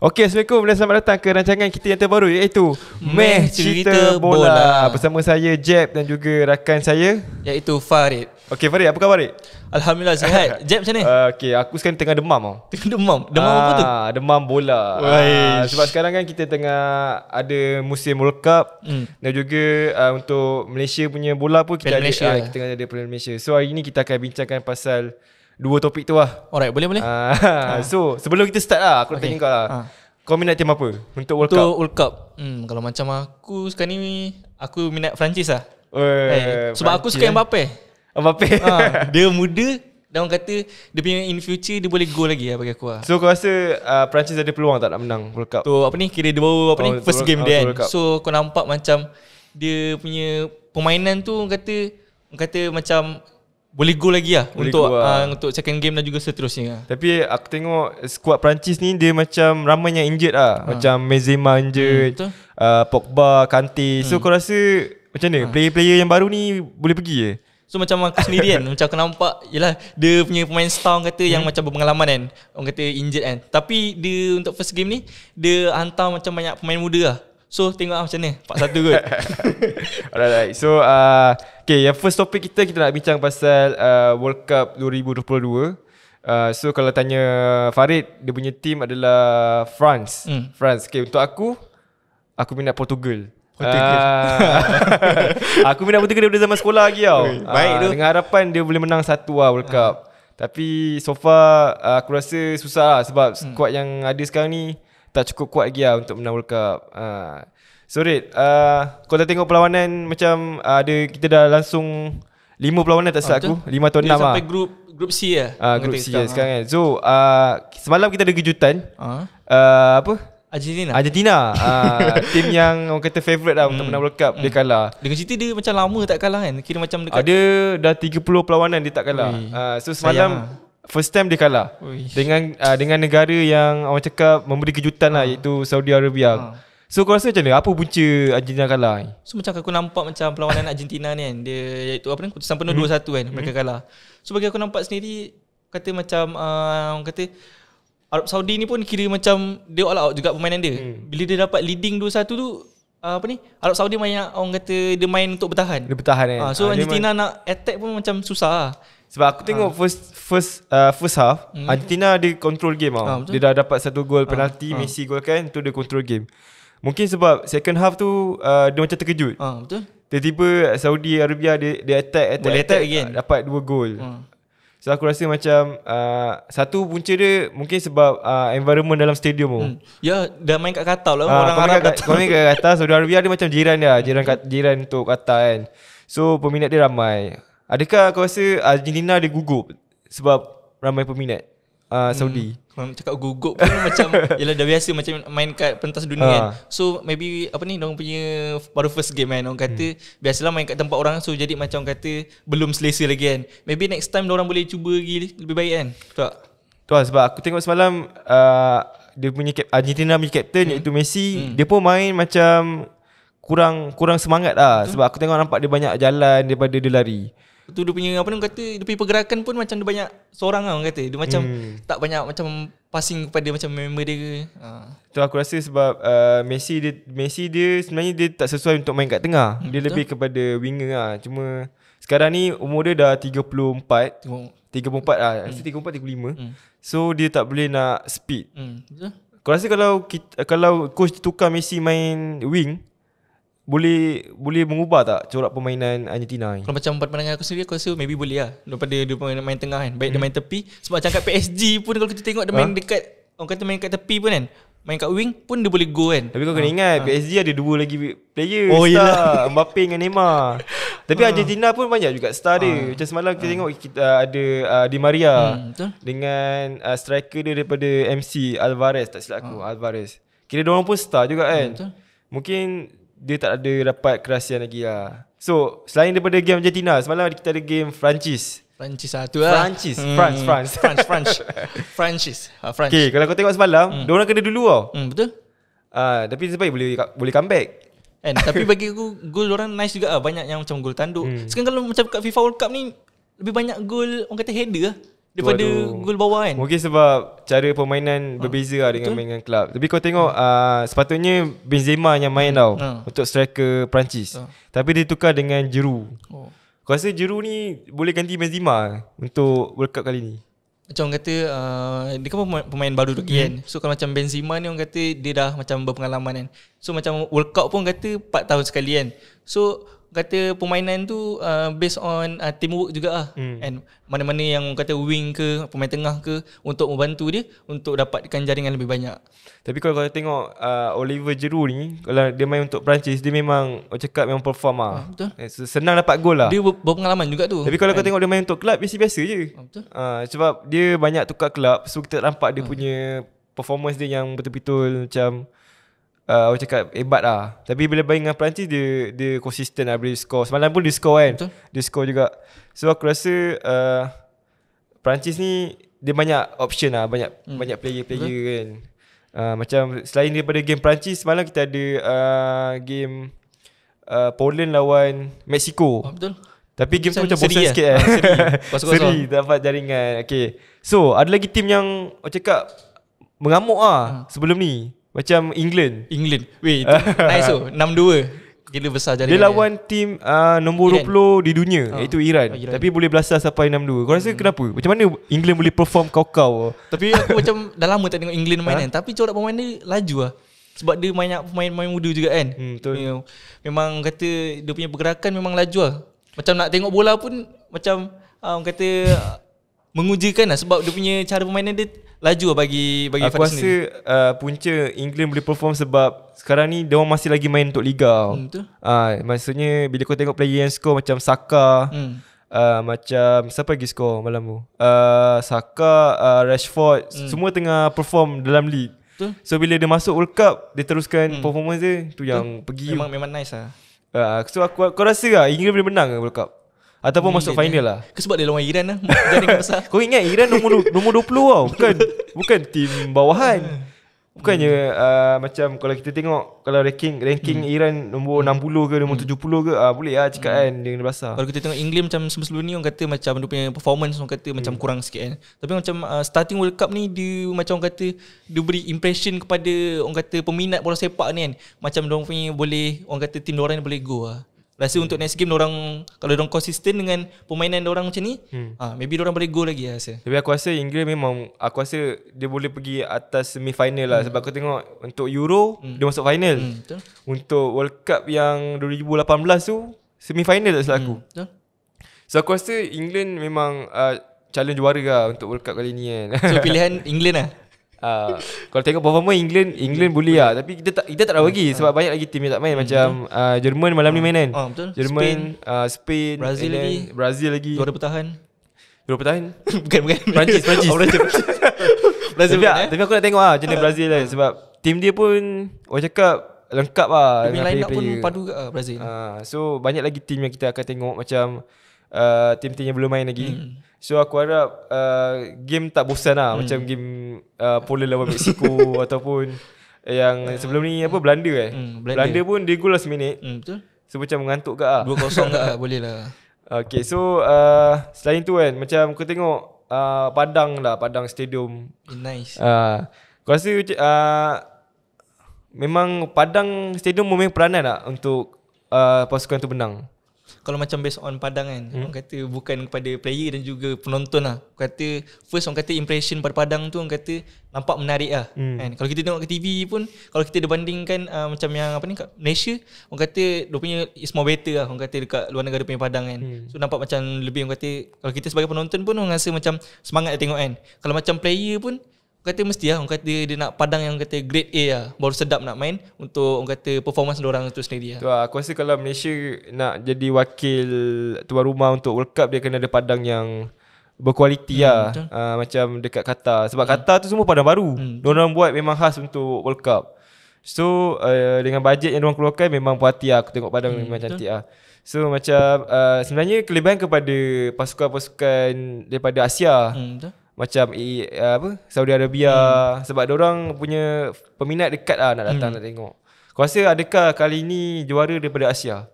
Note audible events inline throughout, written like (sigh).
Okay, Assalamualaikum dan selamat datang ke rancangan kita yang terbaru iaitu Meh Cerita, Cerita Bola. Bola Bersama saya Jeb dan juga rakan saya Iaitu Farid Okay, Farid, apa khabar Farid? Alhamdulillah sihat (laughs) Jeb macam ni? Uh, ah, Okey, aku sekarang tengah demam oh. Tengah demam? Demam uh, apa tu? Ah, demam bola uh, Sebab sekarang kan kita tengah ada musim World Cup hmm. Dan juga uh, untuk Malaysia punya bola pun kita ada Malaysia. Uh, Kita tengah ada Pen Malaysia So hari ini kita akan bincangkan pasal dua topik tu lah Alright boleh boleh uh, So sebelum kita start lah aku okay. tanya kau lah uh. Kau minat tim apa untuk World untuk Cup? Untuk World Cup hmm, Kalau macam aku sekarang ni aku minat perancis lah uh, eh, Sebab Francis. aku suka yang eh. Mbappe Mbappe uh, Dia (laughs) muda dan orang kata dia punya in future dia boleh go lagi lah bagi aku lah So kau rasa uh, Perancis ada peluang tak nak menang World Cup? Tu apa ni kira dia baru apa oh, ni first game dia oh, kan So kau nampak macam dia punya permainan tu orang kata Orang kata macam boleh go lagi lah boleh untuk lah. Uh, untuk second game dan juga seterusnya. Tapi aku tengok eh, skuad Perancis ni dia macam ramai yang injured lah. Ha. Macam Benzema injured, hmm, uh, Pogba, Kante. Hmm. So kau rasa macam mana? Ha. Player-player yang baru ni boleh pergi ke? So macam aku sendiri kan (laughs) macam aku nampak yalah dia punya pemain star orang kata hmm. yang macam berpengalaman kan. Orang kata injured kan. Tapi dia untuk first game ni dia hantar macam banyak pemain muda lah. So tengok lah macam ni Part 1 kot (laughs) Alright So uh, Okay yang first topic kita Kita nak bincang pasal uh, World Cup 2022 uh, So kalau tanya Farid Dia punya team adalah France mm. France Okay untuk aku Aku minat Portugal Portugal uh, (laughs) Aku minat Portugal daripada zaman sekolah lagi tau Ui, Baik ah, tu Dengan harapan dia boleh menang satu lah World Cup uh. Tapi so far uh, aku rasa susah lah Sebab mm. squad yang ada sekarang ni tak cukup kuat lagi lah untuk menang World Cup. Uh. So Red, uh, ah, kau tengok perlawanan macam uh, ada kita dah langsung 5 perlawanan tak ah, silap ah, aku. 5 atau 6 lah. Sampai group group C ya. Ah, group C ya sekarang kan. So uh, semalam kita ada kejutan. Uh. Uh, apa? Argentina Argentina uh, (laughs) Tim yang orang kata favourite lah Untuk hmm. menang World Cup hmm. Dia kalah Dengan cerita dia macam lama tak kalah kan Kira macam dekat uh, Dia dah 30 perlawanan dia tak kalah uh, So semalam First time dia kalah Uish. Dengan uh, dengan negara yang Orang cakap Memberi kejutan uh. lah ah. Iaitu Saudi Arabia uh. So kau rasa macam mana Apa punca Argentina kalah So macam aku nampak Macam perlawanan (laughs) Argentina ni kan Dia Iaitu apa ni Keputusan penuh hmm. 2-1 kan hmm. Mereka kalah So bagi aku nampak sendiri Kata macam uh, Orang kata Arab Saudi ni pun kira macam Dia all out juga permainan dia hmm. Bila dia dapat leading 2-1 tu uh, Apa ni Arab Saudi main Orang kata Dia main untuk bertahan Dia bertahan kan eh. uh, So ha, Argentina nak attack pun Macam susah lah sebab aku tengok ha. first first uh, first half hmm. Argentina dia control game ah. ah, tau. Ha, dia dah dapat satu gol penalti ha. Messi gol kan tu dia control game. Mungkin sebab second half tu uh, dia macam terkejut. Ha, betul. Tiba-tiba Saudi Arabia dia dia attack attack, attack, attack again. dapat dua gol. Ha. So aku rasa macam uh, satu punca dia mungkin sebab uh, environment dalam stadium tu. Hmm. Ya dah main kat Qatar lah ha, orang Arab. Kau main kat Qatar Saudi Arabia dia macam jiran dia, lah, (laughs) jiran kat jiran untuk Qatar kan. So peminat dia ramai. Adakah kau rasa Argentina dia gugup sebab ramai peminat uh, Saudi? Hmm. Cakap gugup pun macam (laughs) Yelah dah biasa macam main kat pentas dunia ha. kan So maybe apa ni Orang punya baru first game kan Orang hmm. kata hmm. biasalah main kat tempat orang So jadi macam orang kata belum selesa lagi kan Maybe next time orang boleh cuba lagi lebih baik kan Tak? Tu lah sebab aku tengok semalam uh, dia punya Argentina punya captain hmm. iaitu Messi hmm. Dia pun main macam kurang kurang semangat lah hmm. Sebab aku tengok nampak dia banyak jalan daripada dia lari tu dia punya apa nama kata dia punya pergerakan pun macam dia banyak seorang lah orang kata dia macam hmm. tak banyak macam passing kepada macam member dia ke ha. tu aku rasa sebab uh, Messi dia Messi dia sebenarnya dia tak sesuai untuk main kat tengah hmm, dia betul? lebih kepada winger lah cuma sekarang ni umur dia dah 34 34 lah hmm. 34 35 hmm. so dia tak boleh nak speed hmm. betul? Kau rasa kalau kita, kalau coach tukar Messi main wing, hmm boleh boleh mengubah tak corak permainan Argentina ni? Kalau macam pandangan aku sendiri aku rasa maybe boleh lah daripada dia main, main tengah kan. Baik hmm. dia main tepi sebab macam kat PSG pun kalau kita tengok dia main ha? dekat orang kata main kat tepi pun kan. Main kat wing pun dia boleh go kan. Tapi kau kena ha. ingat ha. PSG ada dua lagi player oh, star yelah. Mbappe dengan Neymar. (laughs) Tapi ha. Argentina pun banyak juga star ha. dia. Macam semalam kita ha. tengok kita uh, ada uh, Di Maria hmm, dengan uh, striker dia daripada MC Alvarez tak silap aku ha. Alvarez. Kira dia orang pun star juga kan. Hmm, Mungkin dia tak ada dapat kerahsian lagi lah. So, selain daripada game Argentina, semalam kita ada game Francis. Francis satu lah. Francis, hmm. France, France. France, French. (laughs) Francis. Ha, French. Okay, kalau kau tengok semalam, hmm. diorang kena dulu tau. Hmm, betul. Ah, uh, tapi sebaik boleh boleh comeback. And, tapi (laughs) bagi aku, gol orang nice juga lah. Banyak yang macam gol tanduk. Hmm. Sekarang kalau macam kat FIFA World Cup ni, lebih banyak gol orang kata header lah. Daripada gol bawah kan Mungkin sebab Cara permainan ha. Berbeza lah Dengan Betul? main club Tapi kau tengok ha. uh, Sepatutnya Benzema yang main ha. tau ha. Untuk striker Perancis ha. Tapi dia tukar dengan Jeru oh. Kau rasa Jeru ni Boleh ganti Benzema Untuk World Cup kali ni Macam orang kata uh, Dia kan pemain baru lagi kan hmm. So kalau macam Benzema ni Orang kata Dia dah macam berpengalaman kan So macam World Cup pun kata 4 tahun sekali kan So kata permainan tu uh, based on uh, teamwork juga lah hmm. and mana-mana yang kata wing ke pemain tengah ke untuk membantu dia untuk dapatkan jaringan lebih banyak tapi kalau kau tengok uh, Oliver Giroud ni kalau dia main untuk Perancis dia memang cakap memang perform lah ah, betul eh, senang dapat gol lah dia berpengalaman juga tu tapi kalau kau tengok dia main untuk kelab biasa-biasa je ah, betul uh, sebab dia banyak tukar kelab so kita nampak dia uh. punya performance dia yang betul-betul macam uh, orang cakap hebat eh, lah. Tapi bila bermain dengan Perancis dia dia konsisten lah bila score. Semalam pun dia score kan. Betul. Dia score juga. So aku rasa uh, Perancis ni dia banyak option lah. Banyak hmm. banyak player-player Betul. kan. Uh, macam selain daripada game Perancis semalam kita ada uh, game uh, Poland lawan Mexico. Oh, betul. Tapi game tu macam eh? bosan ya? sikit (laughs) eh. Oh, seri. (laughs) Seri dapat jaringan. Okay. So ada lagi tim yang orang cakap mengamuk ah hmm. sebelum ni. Macam England England Wait (laughs) Nice tu 6-2 Gila besar jadi Dia lawan tim uh, ah, Nombor Iran. 20 di dunia oh. Iaitu Iran. Oh, Iran Tapi boleh belasah sampai 6-2 Kau hmm. rasa kenapa? Macam mana England boleh perform kau-kau Tapi aku macam (laughs) Dah lama tak tengok England main ha? kan Tapi corak pemain dia Laju lah sebab dia banyak pemain-pemain muda juga kan. Hmm, betul. Ya, memang kata dia punya pergerakan memang laju lah. Macam nak tengok bola pun macam um, kata mengujakan lah. Sebab dia punya cara permainan dia laju bagi bagi Aku rasa uh, punca England boleh perform sebab sekarang ni dia masih lagi main untuk liga. Hmm, ah uh, maksudnya bila kau tengok player yang score macam Saka hmm. Uh, macam siapa lagi skor malam tu? Uh, Saka, uh, Rashford hmm. Semua tengah perform dalam league So bila dia masuk World Cup Dia teruskan hmm. performance dia tu yang Betul? pergi Memang, memang nice lah uh, So aku, kau rasa lah England boleh menang ke World Cup? Ataupun masuk final dia. lah Ke sebab dia lawan Iran lah masa (laughs) Kau ingat Iran nombor, nombor 20 tau Bukan Bukan tim bawahan (laughs) Bukannya hmm. uh, Macam kalau kita tengok Kalau ranking ranking hmm. Iran Nombor hmm. 60 ke Nombor hmm. 70 ke uh, Boleh lah cakap hmm. kan Dia kena basah Kalau kita tengok England Macam sebelum ni Orang kata macam Dia punya performance Orang kata hmm. macam kurang sikit kan Tapi macam uh, Starting World Cup ni Dia macam orang kata Dia beri impression kepada Orang kata Peminat bola sepak ni kan Macam dia punya boleh Orang kata tim orang ni boleh go lah Rasa untuk next game orang kalau orang konsisten dengan permainan orang macam ni, hmm. ah maybe orang boleh go lagi lah, rasa. Tapi aku rasa Inggeris memang aku rasa dia boleh pergi atas semi final lah hmm. sebab aku tengok untuk Euro hmm. dia masuk final. Hmm, Untuk World Cup yang 2018 tu semi final lah tak selaku. Hmm, betul. So aku rasa England memang uh, challenge juara lah untuk World Cup kali ni kan. So (laughs) pilihan England lah. Ah, kalau tengok performa England England boleh lah tapi kita tak kita tak tahu lagi sebab banyak lagi team yang tak main hmm. macam ah, Jerman malam ni main kan. Ah, betul. Jerman, Spain, Brazil lagi. Brazil lagi. Dua pertahan. Dua pertahan. (laughs) Bukan bukan. Perancis, Perancis. Oh, (laughs) Brazil. Tapi, eh? tapi aku nak tengok ah jenis Brazil lah sebab team dia pun orang cakap lengkap lah Dengan line up pun padu ke Brazil. so banyak lagi team yang kita akan tengok macam team-team yang belum main lagi. Hmm. So aku harap uh, game tak bosan lah hmm. macam game uh, Poland lawan Mexico (laughs) ataupun yang uh, sebelum ni apa Belanda eh. Hmm, Belanda pun dia gulas minit minute. Hmm, So macam mengantuk ke ah. 2-0 ke ah boleh lah. Okay so uh, selain tu kan macam kau tengok uh, Padang lah Padang Stadium. Eh, nice. Uh, kau rasa uh, memang Padang Stadium memang peranan lah untuk uh, pasukan tu menang? kalau macam based on padang kan hmm. orang kata bukan kepada player dan juga penonton lah orang kata first orang kata impression pada padang tu orang kata nampak menarik lah hmm. kan kalau kita tengok ke TV pun kalau kita dibandingkan uh, macam yang apa ni kat Malaysia orang kata dia punya is more better lah orang kata dekat luar negara punya padang kan hmm. so nampak macam lebih orang kata kalau kita sebagai penonton pun orang rasa macam semangat dia tengok kan kalau macam player pun Orang kata mesti lah Orang kata dia nak padang yang kata grade A lah Baru sedap nak main Untuk orang kata performance orang tu sendiri lah. lah Aku rasa kalau Malaysia nak jadi wakil tuan rumah untuk World Cup Dia kena ada padang yang berkualiti hmm, lah uh, Macam dekat Qatar Sebab hmm. Qatar tu semua padang baru hmm. Orang buat memang khas untuk World Cup So uh, dengan bajet yang orang keluarkan Memang puati lah aku tengok padang hmm, memang cantik lah So macam uh, sebenarnya kelebihan kepada pasukan-pasukan daripada Asia hmm, macam uh, apa Saudi Arabia hmm. sebab orang punya peminat dekat lah nak datang hmm. nak tengok. Kau rasa adakah kali ni juara daripada Asia?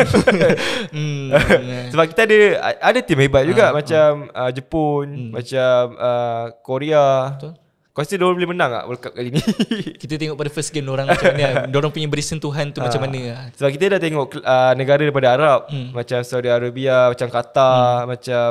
(laughs) hmm, (laughs) ya. sebab kita ada ada tim hebat ah, juga ha, macam ha. Uh, Jepun, hmm. macam uh, Korea. Betul. Kau rasa dia boleh menang tak lah World Cup kali ni? (laughs) kita tengok pada first game orang macam ni, Dia orang punya beri sentuhan tu ha. macam mana lah. Sebab kita dah tengok uh, negara daripada Arab hmm. Macam Saudi Arabia, macam Qatar, hmm. macam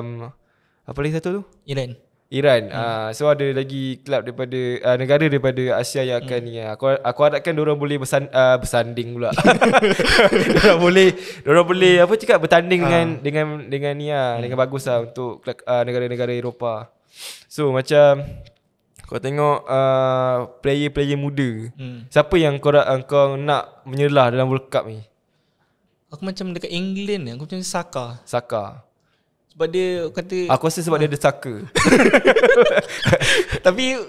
Apa lagi satu tu? Iran Iran. Hmm. Uh, so ada lagi kelab daripada uh, negara daripada Asia yang akan hmm. ni. Uh. Aku aku harapkan diorang boleh bersan, uh, bersanding pula. (laughs) (laughs) diorang boleh diorang boleh hmm. apa cakap bertanding uh. dengan dengan dengan ni uh, hmm. dengan bagus lah untuk uh, negara-negara Eropah. So macam kau tengok uh, player-player muda. Hmm. Siapa yang kau kau nak menyelah dalam World Cup ni? Aku macam dekat England ni, aku macam Saka. Saka. Sebab dia kata Aku rasa sebab ah. dia ada saka (laughs) Tapi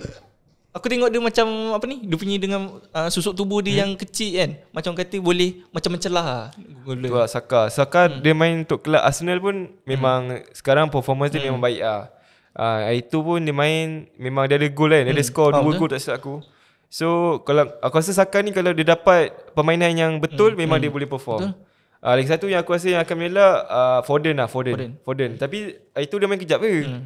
Aku tengok dia macam Apa ni Dia punya dengan uh, Susuk tubuh dia hmm. yang kecil kan Macam kata boleh Macam mencelah lah Itu lah Saka Saka hmm. dia main untuk kelab Arsenal pun Memang hmm. Sekarang performance dia hmm. memang baik lah uh, Itu pun dia main Memang dia ada goal kan Dia hmm. ada score oh, ah, 2 betul? goal tak silap aku So kalau Aku rasa Saka ni Kalau dia dapat Permainan yang betul hmm. Memang hmm. dia boleh perform Betul Uh, lagi satu yang aku rasa yang akan mengelak uh, Foden lah Foden. Foden. Foden. Tapi ah, itu dia main kejap ke? Hmm.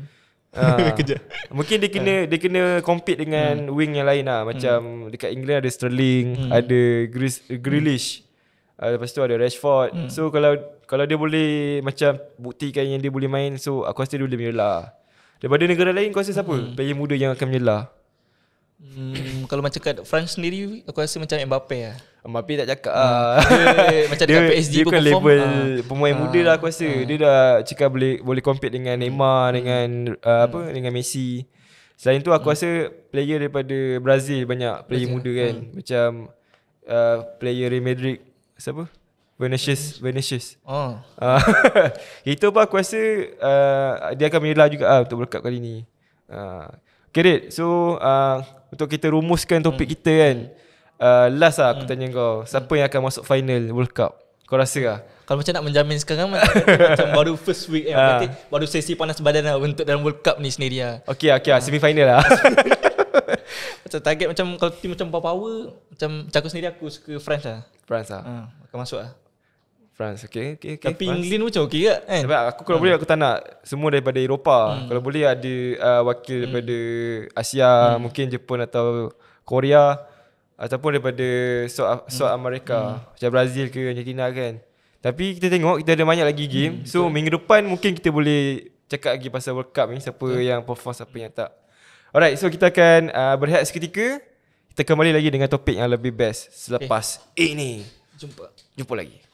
Uh, (laughs) Mungkin dia kena dia kena compete dengan hmm. wing yang lain lah Macam hmm. dekat England ada Sterling, hmm. ada Grealish. Hmm. Uh, lepas tu ada Rashford. Hmm. So kalau kalau dia boleh macam buktikan yang dia boleh main so aku rasa dia boleh menyelah. Daripada negara lain kau rasa siapa? Hmm. Player muda yang akan menyelah? Hmm, kalau macam kat France sendiri aku rasa macam Mbappe lah. Mbappe tak cakap hmm. ah. (laughs) Dia, macam dekat PSG dia pun kan level ah. pemain ah. muda lah aku rasa. Ah. Dia dah cakap boleh boleh compete dengan hmm. Neymar hmm. dengan uh, hmm. apa dengan Messi. Selain tu aku hmm. rasa player daripada Brazil banyak player Brazil. muda kan. Hmm. Macam uh, player Real Madrid siapa? Vinicius Vinicius. Oh. Ah. (laughs) Itu pun aku rasa uh, dia akan menyelah juga ah untuk berkat kali ni. Ah. Okay Red So uh, Untuk kita rumuskan topik hmm. kita kan uh, Last lah aku hmm. tanya kau Siapa hmm. yang akan masuk final World Cup Kau rasa lah Kalau macam nak menjamin sekarang Macam baru first week kan eh, ha. Baru sesi panas badan lah Untuk dalam World Cup ni sendiri lah Okay okay lah ah. Semi final lah (laughs) Macam target macam Kalau team macam power power Macam aku sendiri aku suka France lah France lah ha. Akan masuk lah France okay, okay, okay. Tapi France. England macam okey ke kan Sebab aku kalau hmm. boleh aku tak nak Semua daripada Eropah hmm. Kalau boleh ada uh, wakil hmm. daripada Asia hmm. Mungkin Jepun atau Korea Ataupun daripada South, hmm. South America hmm. Macam Brazil ke Argentina kan Tapi kita tengok kita ada banyak lagi game hmm. So minggu depan mungkin kita boleh Cakap lagi pasal World Cup ni Siapa hmm. yang perform siapa yang tak Alright so kita akan uh, berehat seketika Kita kembali lagi dengan topik yang lebih best Selepas okay. ini Jumpa Jumpa lagi